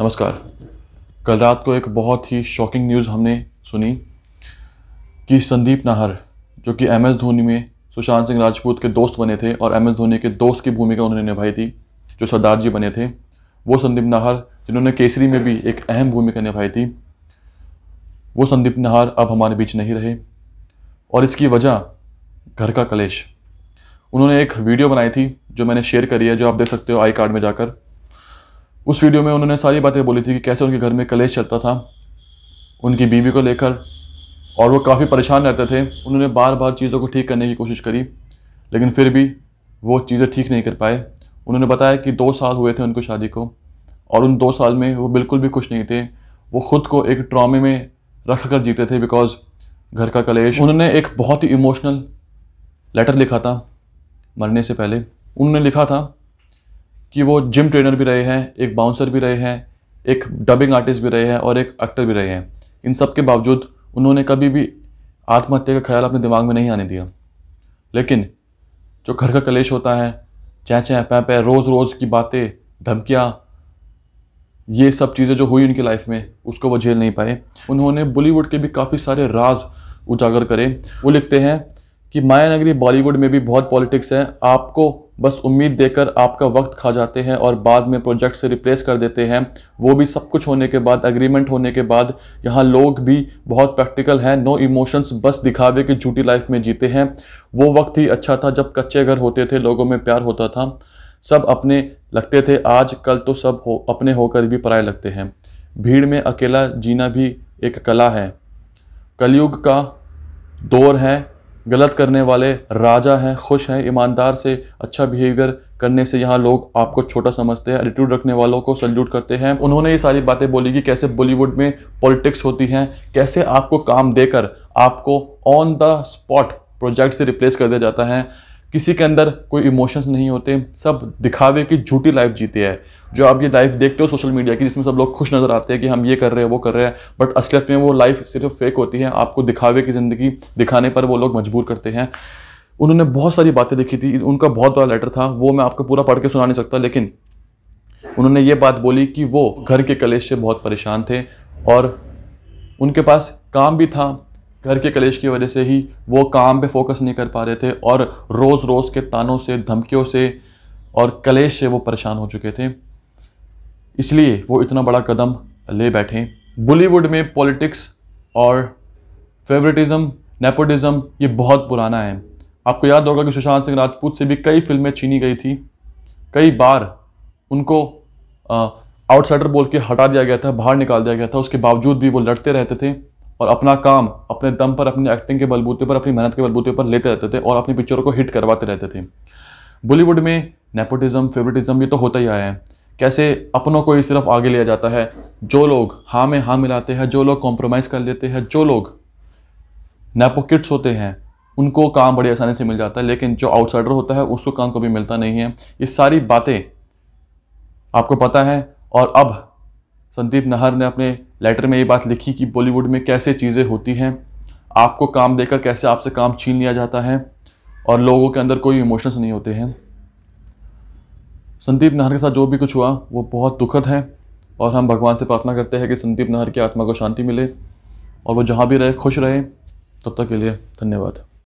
नमस्कार कल रात को एक बहुत ही शॉकिंग न्यूज़ हमने सुनी कि संदीप नाहर जो कि एम एस धोनी में सुशांत सिंह राजपूत के दोस्त बने थे और एम एस धोनी के दोस्त की भूमिका उन्होंने निभाई थी जो सरदार जी बने थे वो संदीप नाहर जिन्होंने केसरी में भी एक अहम भूमिका निभाई थी वो संदीप नाहर अब हमारे बीच नहीं रहे और इसकी वजह घर का कलेश उन्होंने एक वीडियो बनाई थी जो मैंने शेयर करी है जो आप देख सकते हो आई कार्ड में जाकर उस वीडियो में उन्होंने सारी बातें बोली थी कि कैसे उनके घर में कलेश चलता था उनकी बीवी को लेकर और वो काफ़ी परेशान रहते थे उन्होंने बार बार चीज़ों को ठीक करने की कोशिश करी लेकिन फिर भी वो चीज़ें ठीक नहीं कर पाए उन्होंने बताया कि दो साल हुए थे उनको शादी को और उन दो साल में वो बिल्कुल भी खुश नहीं थे वो ख़ुद को एक ट्रामे में रख कर जीते थे बिकॉज घर का कलेश उन्होंने एक बहुत ही इमोशनल लेटर लिखा था मरने से पहले उन्होंने लिखा था कि वो जिम ट्रेनर भी रहे हैं एक बाउंसर भी रहे हैं एक डबिंग आर्टिस्ट भी रहे हैं और एक एक्टर भी रहे हैं इन सब के बावजूद उन्होंने कभी भी आत्महत्या का ख्याल अपने दिमाग में नहीं आने दिया लेकिन जो घर का कलेश होता है चै चै पै पै रोज़ रोज़ की बातें धमकियाँ ये सब चीज़ें जो हुई उनकी लाइफ में उसको वो झेल नहीं पाए उन्होंने बॉलीवुड के भी काफ़ी सारे राज उजागर करे वो लिखते हैं कि माया नगरी बॉलीवुड में भी बहुत पॉलिटिक्स है आपको बस उम्मीद देकर आपका वक्त खा जाते हैं और बाद में प्रोजेक्ट से रिप्लेस कर देते हैं वो भी सब कुछ होने के बाद एग्रीमेंट होने के बाद यहाँ लोग भी बहुत प्रैक्टिकल हैं नो इमोशंस बस दिखावे की झूठी लाइफ में जीते हैं वो वक्त ही अच्छा था जब कच्चे घर होते थे लोगों में प्यार होता था सब अपने लगते थे आज कल तो सब हो अपने होकर भी पराए लगते हैं भीड़ में अकेला जीना भी एक कला है कलयुग का दौर है गलत करने वाले राजा हैं खुश हैं ईमानदार से अच्छा बिहेवियर करने से यहाँ लोग आपको छोटा समझते हैं एटीट्यूड रखने वालों को सल्यूट करते हैं उन्होंने ये सारी बातें बोली कि कैसे बॉलीवुड में पॉलिटिक्स होती हैं कैसे आपको काम देकर आपको ऑन द स्पॉट प्रोजेक्ट से रिप्लेस कर दिया जाता है किसी के अंदर कोई इमोशंस नहीं होते सब दिखावे की झूठी लाइफ जीते हैं जो आप ये लाइफ देखते हो सोशल मीडिया की जिसमें सब लोग खुश नज़र आते हैं कि हम ये कर रहे हैं वो कर रहे हैं बट असलियत में वो लाइफ सिर्फ फेक होती है आपको दिखावे की ज़िंदगी दिखाने पर वो लोग मजबूर करते हैं उन्होंने बहुत सारी बातें लिखी थी उनका बहुत बड़ा लेटर था वो मैं आपको पूरा पढ़ के सुना नहीं सकता लेकिन उन्होंने ये बात बोली कि वो घर के कलेश से बहुत परेशान थे और उनके पास काम भी था घर के कलेश की वजह से ही वो काम पे फोकस नहीं कर पा रहे थे और रोज़ रोज़ के तानों से धमकियों से और कलेश से वो परेशान हो चुके थे इसलिए वो इतना बड़ा कदम ले बैठे बॉलीवुड में पॉलिटिक्स और फेवरेटिज़म नेपोटिज्म ये बहुत पुराना है आपको याद होगा कि सुशांत सिंह राजपूत से भी कई फिल्में छीनी गई थी कई बार उनको आउटसाइडर बोल के हटा दिया गया था बाहर निकाल दिया गया था उसके बावजूद भी वो लड़ते रहते थे और अपना काम अपने दम पर अपनी एक्टिंग के बलबूते पर अपनी मेहनत के बलबूते पर लेते रहते थे और अपनी पिक्चरों को हिट करवाते रहते थे बॉलीवुड में नेपोटिज्म फेवरेटिज़म ये तो होता ही आया है कैसे अपनों को ही सिर्फ आगे लिया जाता है जो लोग हाँ में हाँ मिलाते हैं जो लोग कॉम्प्रोमाइज़ कर लेते हैं जो लोग नेपोकिट्स होते हैं उनको काम बड़ी आसानी से मिल जाता है लेकिन जो आउटसाइडर होता है उसको काम कभी मिलता नहीं है ये सारी बातें आपको पता है और अब संदीप नहर ने अपने लेटर में ये बात लिखी कि बॉलीवुड में कैसे चीज़ें होती हैं आपको काम देकर कैसे आपसे काम छीन लिया जाता है और लोगों के अंदर कोई इमोशंस नहीं होते हैं संदीप नाहर के साथ जो भी कुछ हुआ वो बहुत दुखद है और हम भगवान से प्रार्थना करते हैं कि संदीप नहर की आत्मा को शांति मिले और वो जहाँ भी रहे खुश रहे तब तक के लिए धन्यवाद